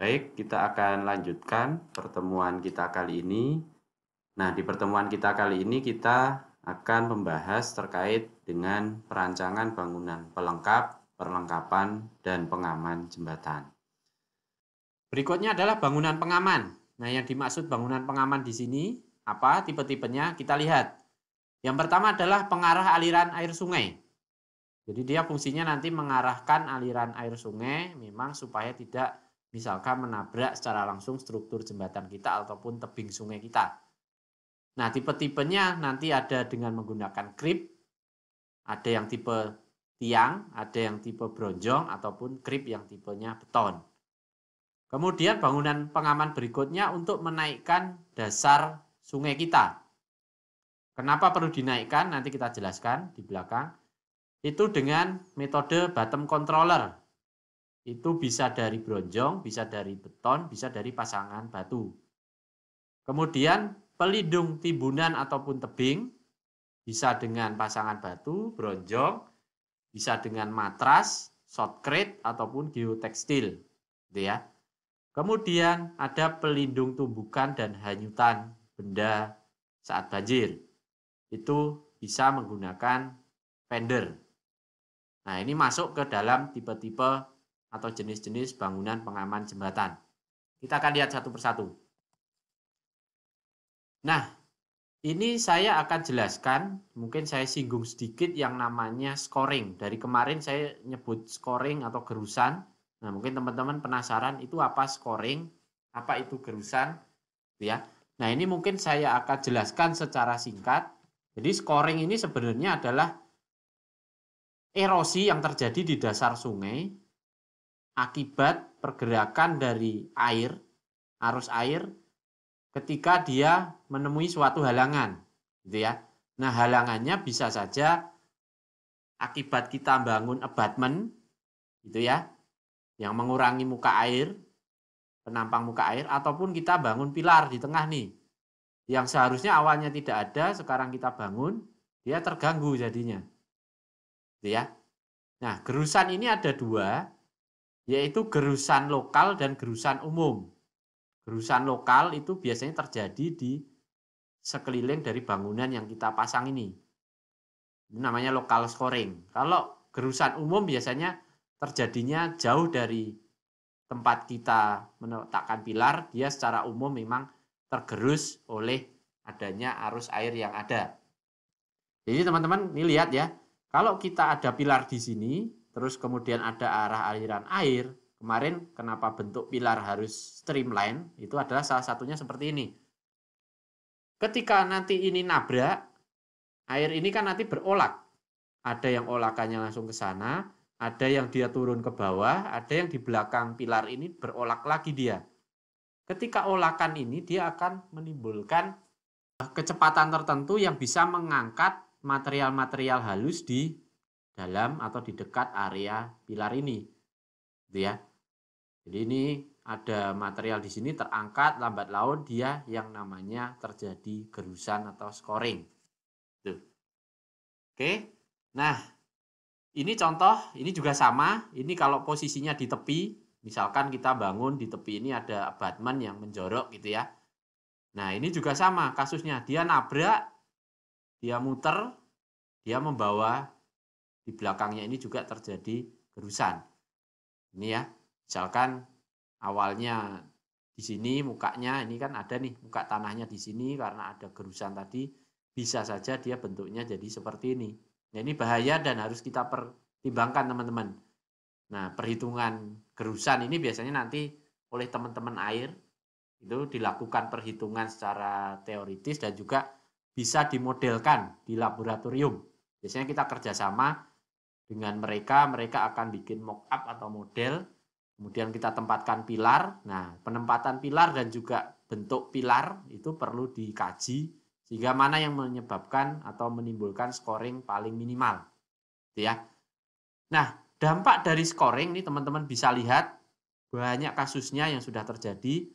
Baik, kita akan lanjutkan pertemuan kita kali ini. Nah, di pertemuan kita kali ini kita akan membahas terkait dengan perancangan bangunan pelengkap, perlengkapan, dan pengaman jembatan. Berikutnya adalah bangunan pengaman. Nah, yang dimaksud bangunan pengaman di sini apa tipe-tipenya kita lihat. Yang pertama adalah pengarah aliran air sungai. Jadi dia fungsinya nanti mengarahkan aliran air sungai memang supaya tidak misalkan menabrak secara langsung struktur jembatan kita ataupun tebing sungai kita. Nah, tipe-tipenya nanti ada dengan menggunakan krip, ada yang tipe tiang, ada yang tipe bronjong, ataupun krip yang tipenya beton. Kemudian bangunan pengaman berikutnya untuk menaikkan dasar sungai kita. Kenapa perlu dinaikkan? Nanti kita jelaskan di belakang. Itu dengan metode bottom controller itu bisa dari bronjong, bisa dari beton, bisa dari pasangan batu. Kemudian pelindung timbunan ataupun tebing bisa dengan pasangan batu, bronjong, bisa dengan matras, shotcrete ataupun geotekstil, gitu ya. Kemudian ada pelindung tumbukan dan hanyutan benda saat banjir. Itu bisa menggunakan fender. Nah, ini masuk ke dalam tipe-tipe atau jenis-jenis bangunan pengaman jembatan. Kita akan lihat satu persatu. Nah, ini saya akan jelaskan, mungkin saya singgung sedikit yang namanya scoring. Dari kemarin saya nyebut scoring atau gerusan. Nah, mungkin teman-teman penasaran itu apa scoring, apa itu gerusan, gitu ya. Nah, ini mungkin saya akan jelaskan secara singkat. Jadi scoring ini sebenarnya adalah erosi yang terjadi di dasar sungai akibat pergerakan dari air, arus air ketika dia menemui suatu halangan, gitu ya. Nah, halangannya bisa saja akibat kita bangun abatement, gitu ya, yang mengurangi muka air, penampang muka air, ataupun kita bangun pilar di tengah nih, yang seharusnya awalnya tidak ada, sekarang kita bangun, dia terganggu jadinya, gitu ya. Nah, gerusan ini ada dua, yaitu gerusan lokal dan gerusan umum. Gerusan lokal itu biasanya terjadi di sekeliling dari bangunan yang kita pasang ini. Ini namanya lokal scoring. Kalau gerusan umum biasanya terjadinya jauh dari tempat kita menetapkan pilar, dia secara umum memang tergerus oleh adanya arus air yang ada. Jadi teman-teman, ini lihat ya. Kalau kita ada pilar di sini, terus kemudian ada arah aliran air, kemarin kenapa bentuk pilar harus streamline, itu adalah salah satunya seperti ini. Ketika nanti ini nabrak, air ini kan nanti berolak. Ada yang olakannya langsung ke sana, ada yang dia turun ke bawah, ada yang di belakang pilar ini berolak lagi dia. Ketika olakan ini dia akan menimbulkan kecepatan tertentu yang bisa mengangkat material-material halus di dalam atau di dekat area pilar ini. Gitu ya. Jadi ini ada material di sini terangkat lambat laun dia yang namanya terjadi gerusan atau scoring. Tuh. Oke. Nah, ini contoh, ini juga sama. Ini kalau posisinya di tepi, misalkan kita bangun di tepi ini ada abutment yang menjorok gitu ya. Nah, ini juga sama kasusnya. Dia nabrak, dia muter, dia membawa di belakangnya ini juga terjadi gerusan. Ini ya, misalkan awalnya di sini mukanya ini kan ada nih muka tanahnya di sini karena ada gerusan tadi bisa saja dia bentuknya jadi seperti ini. Nah, ini bahaya dan harus kita pertimbangkan teman-teman. Nah, perhitungan gerusan ini biasanya nanti oleh teman-teman air itu dilakukan perhitungan secara teoritis dan juga bisa dimodelkan di laboratorium. Biasanya kita kerjasama dengan mereka mereka akan bikin mock up atau model kemudian kita tempatkan pilar nah penempatan pilar dan juga bentuk pilar itu perlu dikaji sehingga mana yang menyebabkan atau menimbulkan scoring paling minimal gitu ya nah dampak dari scoring ini teman-teman bisa lihat banyak kasusnya yang sudah terjadi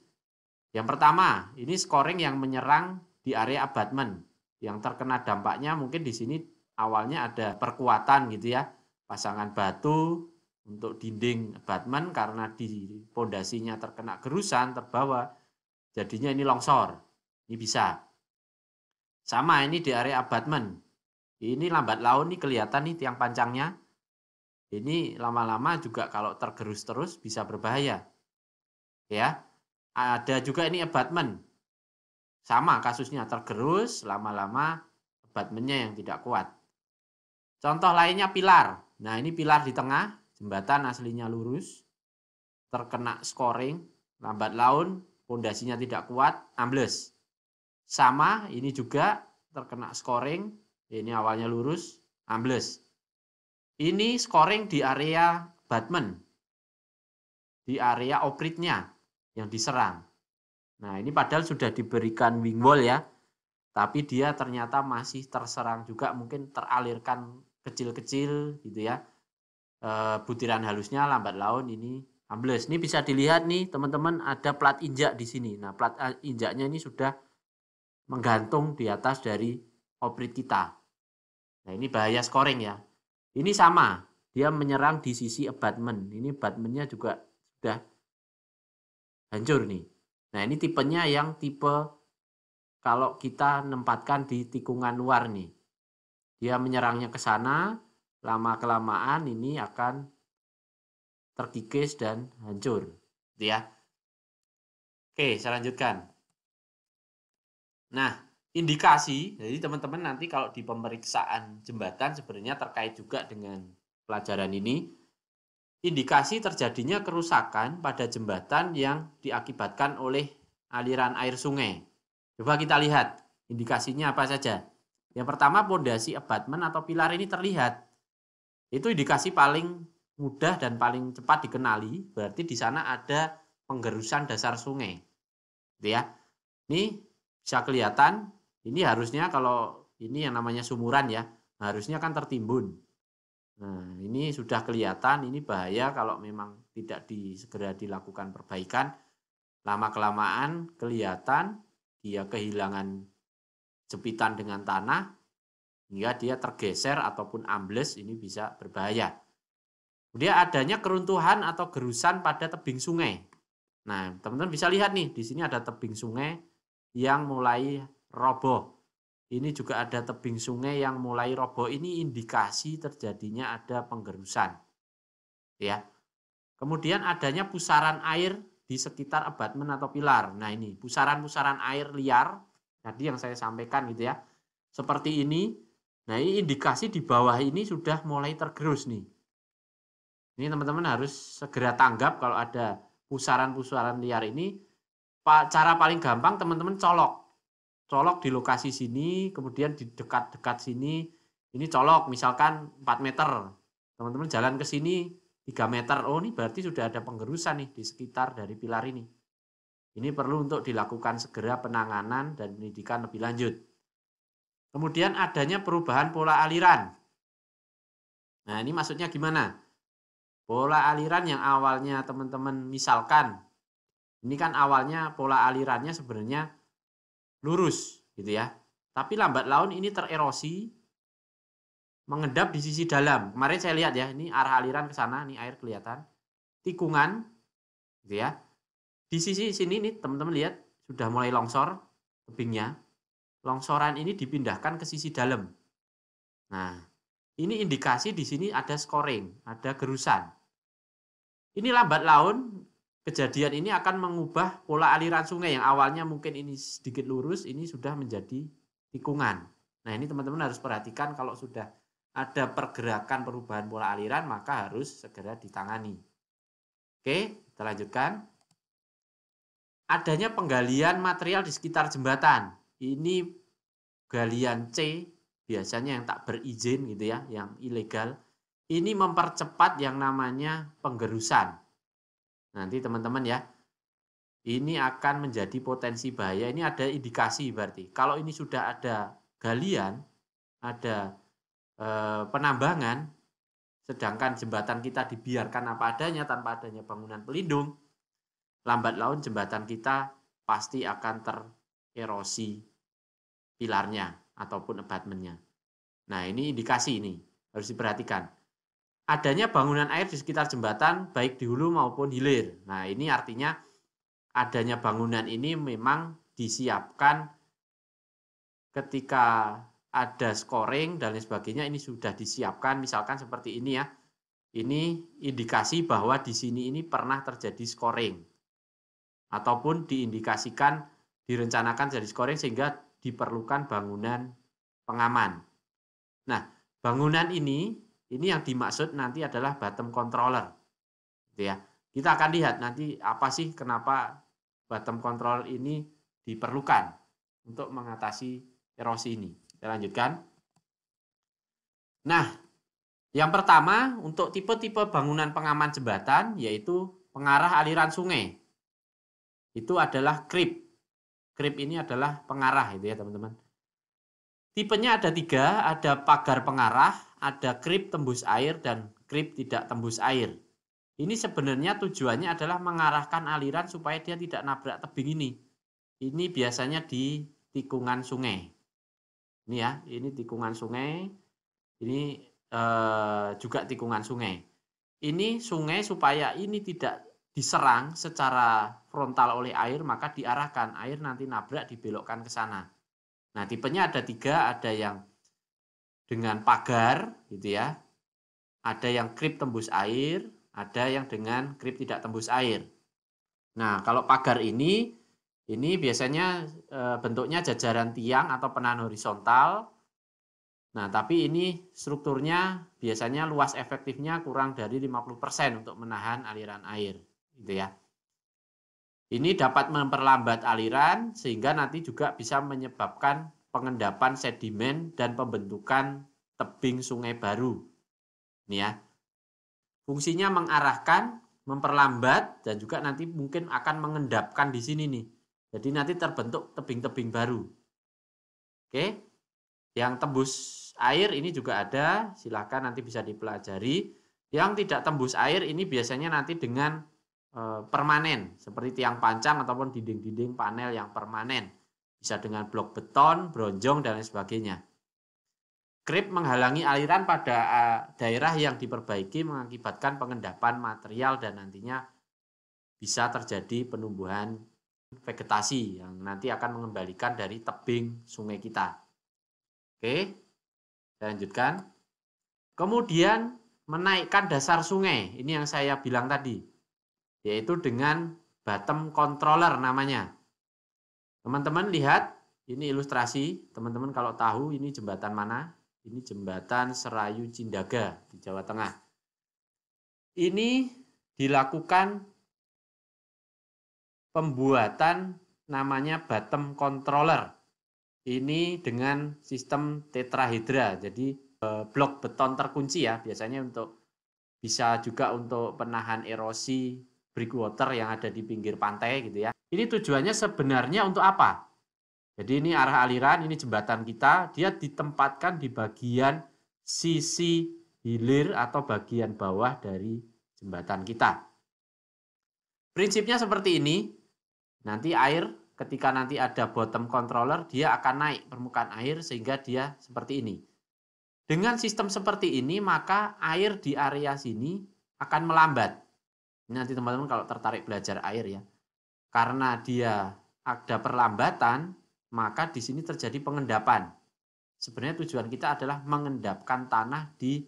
yang pertama ini scoring yang menyerang di area abutment yang terkena dampaknya mungkin di sini awalnya ada perkuatan gitu ya pasangan batu untuk dinding batman karena di pondasinya terkena gerusan terbawa jadinya ini longsor ini bisa sama ini di area batman ini lambat laun nih kelihatan nih tiang pancangnya ini lama-lama juga kalau tergerus terus bisa berbahaya ya ada juga ini abatmen sama kasusnya tergerus lama-lama abatmennya yang tidak kuat contoh lainnya pilar Nah ini pilar di tengah, jembatan aslinya lurus, terkena scoring, lambat laun, pondasinya tidak kuat, ambles. Sama, ini juga terkena scoring, ini awalnya lurus, ambles. Ini scoring di area Batman, di area opritnya yang diserang. Nah ini padahal sudah diberikan wing wall ya, tapi dia ternyata masih terserang juga mungkin teralirkan kecil-kecil gitu ya e, butiran halusnya lambat laun ini ambles ini bisa dilihat nih teman-teman ada plat injak di sini nah plat eh, injaknya ini sudah menggantung di atas dari oprit kita nah ini bahaya scoring ya ini sama dia menyerang di sisi abutment ini abutmentnya juga sudah hancur nih nah ini tipenya yang tipe kalau kita nempatkan di tikungan luar nih dia menyerangnya ke sana, lama kelamaan ini akan terkikis dan hancur, gitu ya. Oke, saya lanjutkan. Nah, indikasi, jadi teman-teman nanti kalau di pemeriksaan jembatan sebenarnya terkait juga dengan pelajaran ini, indikasi terjadinya kerusakan pada jembatan yang diakibatkan oleh aliran air sungai. Coba kita lihat indikasinya apa saja. Yang pertama pondasi abutment atau pilar ini terlihat. Itu indikasi paling mudah dan paling cepat dikenali, berarti di sana ada penggerusan dasar sungai. Gitu ya. Ini bisa kelihatan, ini harusnya kalau ini yang namanya sumuran ya, harusnya kan tertimbun. Nah, ini sudah kelihatan, ini bahaya kalau memang tidak di, segera dilakukan perbaikan. Lama-kelamaan kelihatan dia kehilangan jepitan dengan tanah hingga dia tergeser ataupun ambles ini bisa berbahaya. Kemudian adanya keruntuhan atau gerusan pada tebing sungai. Nah, teman-teman bisa lihat nih, di sini ada tebing sungai yang mulai roboh. Ini juga ada tebing sungai yang mulai roboh. Ini indikasi terjadinya ada penggerusan. Ya. Kemudian adanya pusaran air di sekitar abatmen atau pilar. Nah, ini pusaran-pusaran air liar tadi yang saya sampaikan gitu ya. Seperti ini. Nah, ini indikasi di bawah ini sudah mulai tergerus nih. Ini teman-teman harus segera tanggap kalau ada pusaran-pusaran liar ini. Cara paling gampang teman-teman colok. Colok di lokasi sini, kemudian di dekat-dekat sini. Ini colok misalkan 4 meter. Teman-teman jalan ke sini 3 meter. Oh, ini berarti sudah ada penggerusan nih di sekitar dari pilar ini. Ini perlu untuk dilakukan segera penanganan dan penyidikan lebih lanjut. Kemudian adanya perubahan pola aliran. Nah, ini maksudnya gimana? Pola aliran yang awalnya teman-teman misalkan ini kan awalnya pola alirannya sebenarnya lurus gitu ya. Tapi lambat laun ini tererosi mengendap di sisi dalam. Kemarin saya lihat ya, ini arah aliran ke sana, ini air kelihatan. Tikungan gitu ya di sisi sini nih teman-teman lihat sudah mulai longsor tebingnya. Longsoran ini dipindahkan ke sisi dalam. Nah, ini indikasi di sini ada scoring, ada gerusan. Ini lambat laun kejadian ini akan mengubah pola aliran sungai yang awalnya mungkin ini sedikit lurus, ini sudah menjadi tikungan. Nah, ini teman-teman harus perhatikan kalau sudah ada pergerakan perubahan pola aliran maka harus segera ditangani. Oke, kita lanjutkan adanya penggalian material di sekitar jembatan. Ini galian C biasanya yang tak berizin gitu ya, yang ilegal. Ini mempercepat yang namanya penggerusan. Nanti teman-teman ya, ini akan menjadi potensi bahaya. Ini ada indikasi berarti. Kalau ini sudah ada galian, ada e, penambangan, sedangkan jembatan kita dibiarkan apa adanya tanpa adanya bangunan pelindung, lambat laun jembatan kita pasti akan tererosi pilarnya ataupun abutmentnya. Nah ini indikasi ini harus diperhatikan. Adanya bangunan air di sekitar jembatan baik di hulu maupun hilir. Nah ini artinya adanya bangunan ini memang disiapkan ketika ada scoring dan lain sebagainya ini sudah disiapkan misalkan seperti ini ya. Ini indikasi bahwa di sini ini pernah terjadi scoring ataupun diindikasikan direncanakan jadi scoring sehingga diperlukan bangunan pengaman. Nah, bangunan ini ini yang dimaksud nanti adalah bottom controller. Gitu ya. Kita akan lihat nanti apa sih kenapa bottom controller ini diperlukan untuk mengatasi erosi ini. Kita lanjutkan. Nah, yang pertama untuk tipe-tipe bangunan pengaman jembatan yaitu pengarah aliran sungai itu adalah krip. Krip ini adalah pengarah itu ya teman-teman. Tipenya ada tiga, ada pagar pengarah, ada krip tembus air, dan krip tidak tembus air. Ini sebenarnya tujuannya adalah mengarahkan aliran supaya dia tidak nabrak tebing ini. Ini biasanya di tikungan sungai. Ini ya, ini tikungan sungai, ini eh, juga tikungan sungai. Ini sungai supaya ini tidak diserang secara frontal oleh air maka diarahkan air nanti nabrak dibelokkan ke sana. Nah tipenya ada tiga, ada yang dengan pagar gitu ya, ada yang krip tembus air, ada yang dengan krip tidak tembus air. Nah kalau pagar ini ini biasanya e, bentuknya jajaran tiang atau penahan horizontal. Nah tapi ini strukturnya biasanya luas efektifnya kurang dari 50% untuk menahan aliran air gitu ya. Ini dapat memperlambat aliran sehingga nanti juga bisa menyebabkan pengendapan sedimen dan pembentukan tebing sungai baru. Ini ya. Fungsinya mengarahkan, memperlambat dan juga nanti mungkin akan mengendapkan di sini nih. Jadi nanti terbentuk tebing-tebing baru. Oke. Yang tembus air ini juga ada, silahkan nanti bisa dipelajari. Yang tidak tembus air ini biasanya nanti dengan Eh, permanen seperti tiang pancang ataupun dinding-dinding panel yang permanen bisa dengan blok beton, bronjong dan lain sebagainya. Krip menghalangi aliran pada eh, daerah yang diperbaiki mengakibatkan pengendapan material dan nantinya bisa terjadi penumbuhan vegetasi yang nanti akan mengembalikan dari tebing sungai kita. Oke, saya lanjutkan. Kemudian menaikkan dasar sungai, ini yang saya bilang tadi yaitu dengan bottom controller namanya. Teman-teman lihat, ini ilustrasi, teman-teman kalau tahu ini jembatan mana? Ini jembatan Serayu Cindaga di Jawa Tengah. Ini dilakukan pembuatan namanya bottom controller. Ini dengan sistem tetrahedra, jadi e, blok beton terkunci ya, biasanya untuk bisa juga untuk penahan erosi, breakwater yang ada di pinggir pantai gitu ya. Ini tujuannya sebenarnya untuk apa? Jadi ini arah aliran, ini jembatan kita, dia ditempatkan di bagian sisi hilir atau bagian bawah dari jembatan kita. Prinsipnya seperti ini. Nanti air ketika nanti ada bottom controller, dia akan naik permukaan air sehingga dia seperti ini. Dengan sistem seperti ini, maka air di area sini akan melambat nanti teman-teman kalau tertarik belajar air ya karena dia ada perlambatan maka di sini terjadi pengendapan sebenarnya tujuan kita adalah mengendapkan tanah di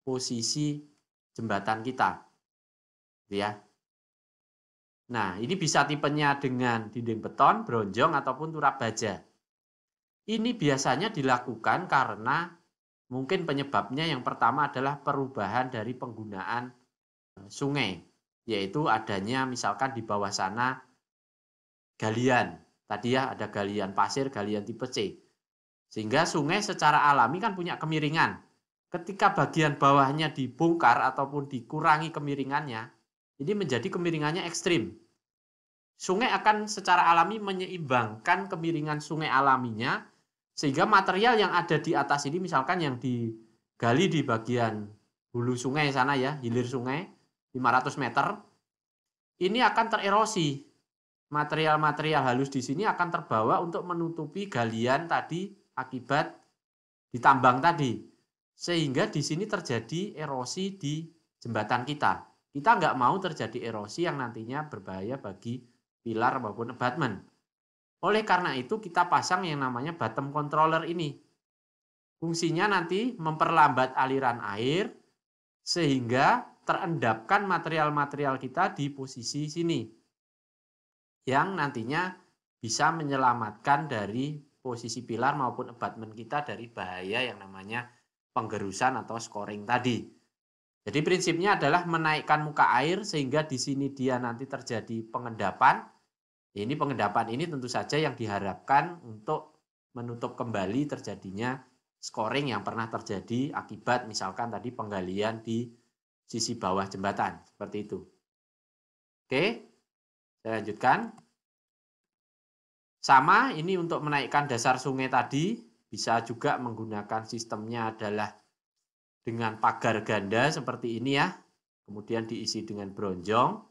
posisi jembatan kita gitu ya nah ini bisa tipenya dengan dinding beton bronjong ataupun turap baja ini biasanya dilakukan karena mungkin penyebabnya yang pertama adalah perubahan dari penggunaan eh, sungai yaitu adanya misalkan di bawah sana galian. Tadi ya ada galian pasir, galian tipe C. Sehingga sungai secara alami kan punya kemiringan. Ketika bagian bawahnya dibongkar ataupun dikurangi kemiringannya, ini menjadi kemiringannya ekstrim. Sungai akan secara alami menyeimbangkan kemiringan sungai alaminya sehingga material yang ada di atas ini misalkan yang digali di bagian hulu sungai sana ya, hilir sungai, 500 meter, ini akan tererosi. Material-material halus di sini akan terbawa untuk menutupi galian tadi akibat ditambang tadi. Sehingga di sini terjadi erosi di jembatan kita. Kita nggak mau terjadi erosi yang nantinya berbahaya bagi pilar maupun abutment. Oleh karena itu kita pasang yang namanya bottom controller ini. Fungsinya nanti memperlambat aliran air sehingga terendapkan material-material kita di posisi sini yang nantinya bisa menyelamatkan dari posisi pilar maupun abutment kita dari bahaya yang namanya penggerusan atau scoring tadi. Jadi prinsipnya adalah menaikkan muka air sehingga di sini dia nanti terjadi pengendapan. Ini pengendapan ini tentu saja yang diharapkan untuk menutup kembali terjadinya scoring yang pernah terjadi akibat misalkan tadi penggalian di sisi bawah jembatan seperti itu. Oke, saya lanjutkan. Sama ini untuk menaikkan dasar sungai tadi bisa juga menggunakan sistemnya adalah dengan pagar ganda seperti ini ya. Kemudian diisi dengan bronjong.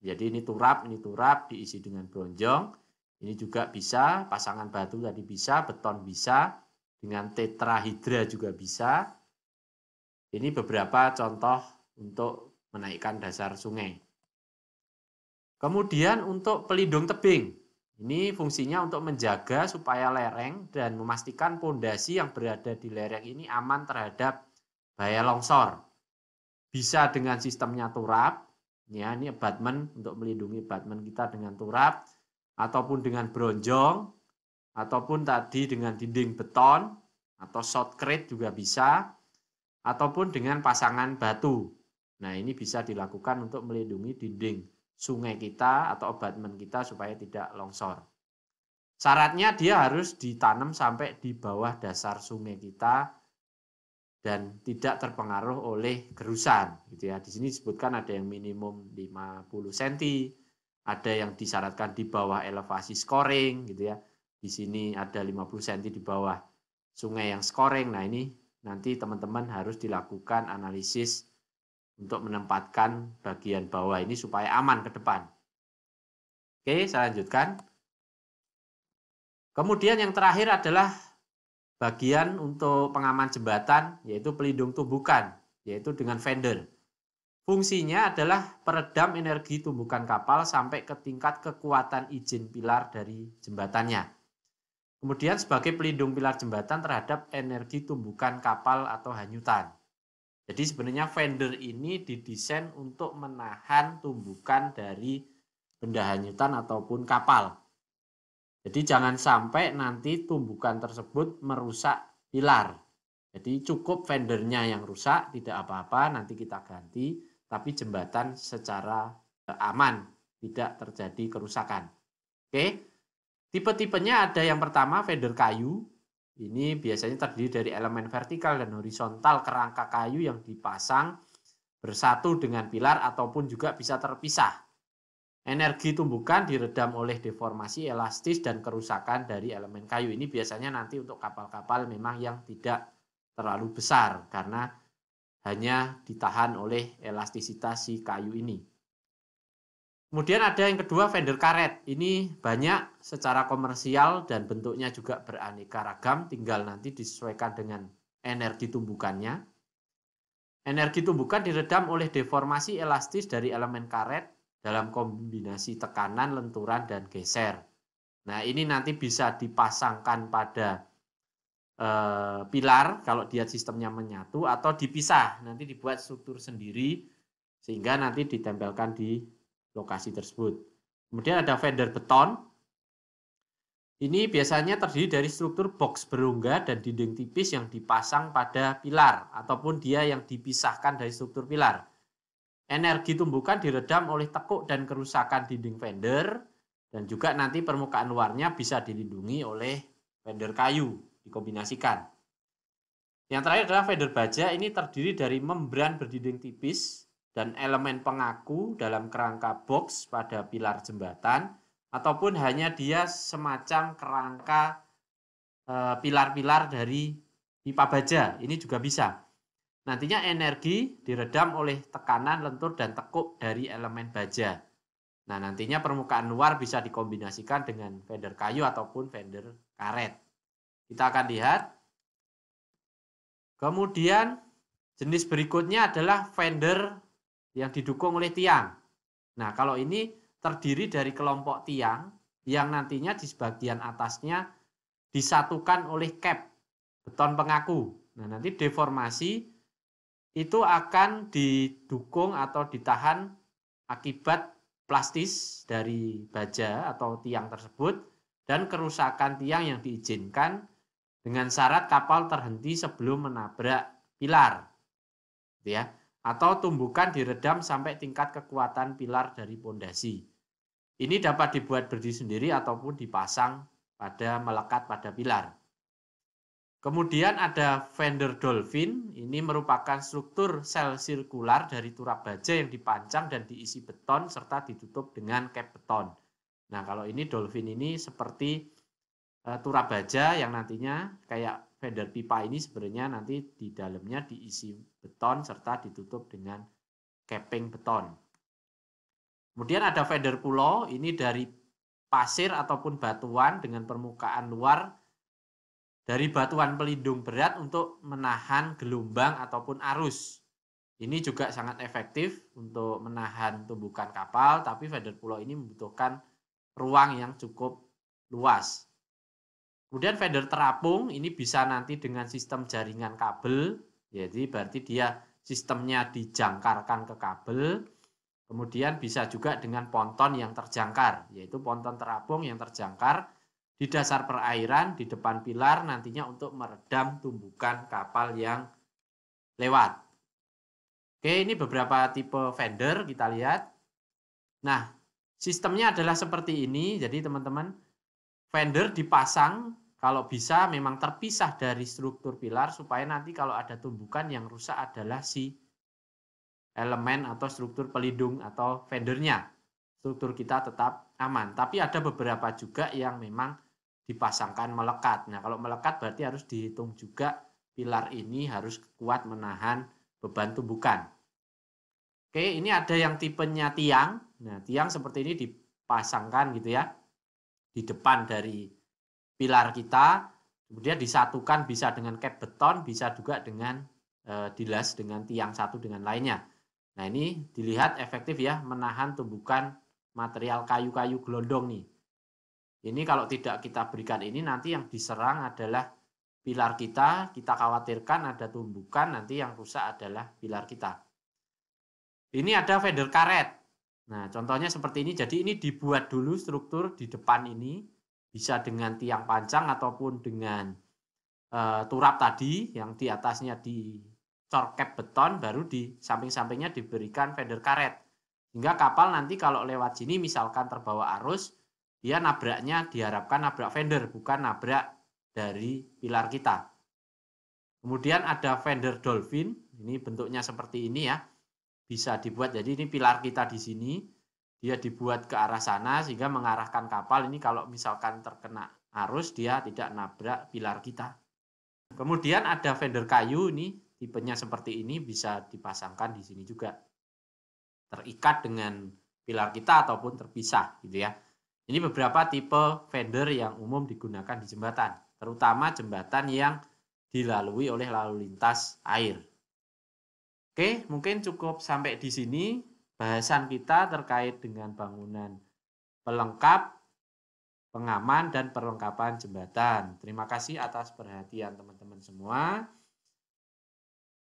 Jadi ini turap, ini turap diisi dengan bronjong. Ini juga bisa, pasangan batu tadi bisa, beton bisa, dengan tetrahidra juga bisa. Ini beberapa contoh untuk menaikkan dasar sungai. Kemudian untuk pelindung tebing, ini fungsinya untuk menjaga supaya lereng dan memastikan pondasi yang berada di lereng ini aman terhadap bahaya longsor. Bisa dengan sistemnya turap, ya ini abutment untuk melindungi abutment kita dengan turap, ataupun dengan bronjong, ataupun tadi dengan dinding beton, atau shotcrete juga bisa, ataupun dengan pasangan batu. Nah, ini bisa dilakukan untuk melindungi dinding sungai kita atau obatmen kita supaya tidak longsor. Syaratnya dia harus ditanam sampai di bawah dasar sungai kita dan tidak terpengaruh oleh gerusan gitu ya. Di sini disebutkan ada yang minimum 50 cm, ada yang disyaratkan di bawah elevasi scoring gitu ya. Di sini ada 50 cm di bawah sungai yang scoring. Nah, ini nanti teman-teman harus dilakukan analisis untuk menempatkan bagian bawah ini supaya aman ke depan. Oke, saya lanjutkan. Kemudian yang terakhir adalah bagian untuk pengaman jembatan, yaitu pelindung tumbukan, yaitu dengan fender. Fungsinya adalah peredam energi tumbukan kapal sampai ke tingkat kekuatan izin pilar dari jembatannya. Kemudian sebagai pelindung pilar jembatan terhadap energi tumbukan kapal atau hanyutan. Jadi sebenarnya fender ini didesain untuk menahan tumbukan dari benda hanyutan ataupun kapal. Jadi jangan sampai nanti tumbukan tersebut merusak pilar. Jadi cukup fendernya yang rusak, tidak apa-apa, nanti kita ganti, tapi jembatan secara aman, tidak terjadi kerusakan. Oke, tipe-tipenya ada yang pertama fender kayu, ini biasanya terdiri dari elemen vertikal dan horizontal kerangka kayu yang dipasang bersatu dengan pilar ataupun juga bisa terpisah. Energi tumbukan diredam oleh deformasi elastis dan kerusakan dari elemen kayu. Ini biasanya nanti untuk kapal-kapal memang yang tidak terlalu besar karena hanya ditahan oleh elastisitas si kayu ini. Kemudian ada yang kedua vendor karet. Ini banyak secara komersial dan bentuknya juga beraneka ragam, tinggal nanti disesuaikan dengan energi tumbukannya. Energi tumbukan diredam oleh deformasi elastis dari elemen karet dalam kombinasi tekanan, lenturan, dan geser. Nah, ini nanti bisa dipasangkan pada eh, pilar kalau dia sistemnya menyatu atau dipisah. Nanti dibuat struktur sendiri sehingga nanti ditempelkan di lokasi tersebut. Kemudian ada fender beton. Ini biasanya terdiri dari struktur box berongga dan dinding tipis yang dipasang pada pilar ataupun dia yang dipisahkan dari struktur pilar. Energi tumbukan diredam oleh tekuk dan kerusakan dinding fender dan juga nanti permukaan luarnya bisa dilindungi oleh fender kayu dikombinasikan. Yang terakhir adalah fender baja ini terdiri dari membran berdinding tipis dan elemen pengaku dalam kerangka box pada pilar jembatan ataupun hanya dia semacam kerangka eh, pilar-pilar e, dari pipa baja ini juga bisa nantinya energi diredam oleh tekanan lentur dan tekuk dari elemen baja nah nantinya permukaan luar bisa dikombinasikan dengan fender kayu ataupun fender karet kita akan lihat kemudian jenis berikutnya adalah fender yang didukung oleh tiang. Nah, kalau ini terdiri dari kelompok tiang yang nantinya di sebagian atasnya disatukan oleh cap beton pengaku. Nah, nanti deformasi itu akan didukung atau ditahan akibat plastis dari baja atau tiang tersebut dan kerusakan tiang yang diizinkan dengan syarat kapal terhenti sebelum menabrak pilar. Gitu ya atau tumbukan diredam sampai tingkat kekuatan pilar dari pondasi. Ini dapat dibuat berdiri sendiri ataupun dipasang pada melekat pada pilar. Kemudian ada fender Dolphin, ini merupakan struktur sel sirkular dari turap baja yang dipancang dan diisi beton serta ditutup dengan cap beton. Nah, kalau ini dolphin ini seperti uh, eh, turap baja yang nantinya kayak fender pipa ini sebenarnya nanti di dalamnya diisi beton serta ditutup dengan keping beton. Kemudian ada fender pulau, ini dari pasir ataupun batuan dengan permukaan luar dari batuan pelindung berat untuk menahan gelombang ataupun arus. Ini juga sangat efektif untuk menahan tumbukan kapal, tapi fender pulau ini membutuhkan ruang yang cukup luas. Kemudian vendor terapung ini bisa nanti dengan sistem jaringan kabel, jadi berarti dia sistemnya dijangkarkan ke kabel. Kemudian bisa juga dengan ponton yang terjangkar, yaitu ponton terapung yang terjangkar di dasar perairan, di depan pilar nantinya untuk meredam tumbukan kapal yang lewat. Oke, ini beberapa tipe vendor kita lihat. Nah, sistemnya adalah seperti ini. Jadi teman-teman, fender dipasang kalau bisa memang terpisah dari struktur pilar supaya nanti kalau ada tumbukan yang rusak adalah si elemen atau struktur pelindung atau fendernya. Struktur kita tetap aman. Tapi ada beberapa juga yang memang dipasangkan melekat. Nah, kalau melekat berarti harus dihitung juga pilar ini harus kuat menahan beban tumbukan. Oke, ini ada yang tipenya tiang. Nah, tiang seperti ini dipasangkan gitu ya di depan dari pilar kita, kemudian disatukan bisa dengan cat beton, bisa juga dengan e, dilas dengan tiang satu dengan lainnya. Nah ini dilihat efektif ya menahan tumbukan material kayu-kayu gelondong nih. Ini kalau tidak kita berikan ini nanti yang diserang adalah pilar kita, kita khawatirkan ada tumbukan nanti yang rusak adalah pilar kita. Ini ada feeder karet. Nah, contohnya seperti ini. Jadi ini dibuat dulu struktur di depan ini bisa dengan tiang panjang ataupun dengan e, turap tadi yang di atasnya dicorket beton baru di samping-sampingnya diberikan fender karet. Sehingga kapal nanti kalau lewat sini misalkan terbawa arus, dia nabraknya diharapkan nabrak fender bukan nabrak dari pilar kita. Kemudian ada fender dolphin, ini bentuknya seperti ini ya bisa dibuat. Jadi ini pilar kita di sini, dia dibuat ke arah sana sehingga mengarahkan kapal ini kalau misalkan terkena arus dia tidak nabrak pilar kita. Kemudian ada fender kayu ini tipenya seperti ini bisa dipasangkan di sini juga. Terikat dengan pilar kita ataupun terpisah gitu ya. Ini beberapa tipe fender yang umum digunakan di jembatan, terutama jembatan yang dilalui oleh lalu lintas air. Oke, mungkin cukup sampai di sini bahasan kita terkait dengan bangunan pelengkap, pengaman, dan perlengkapan jembatan. Terima kasih atas perhatian teman-teman semua.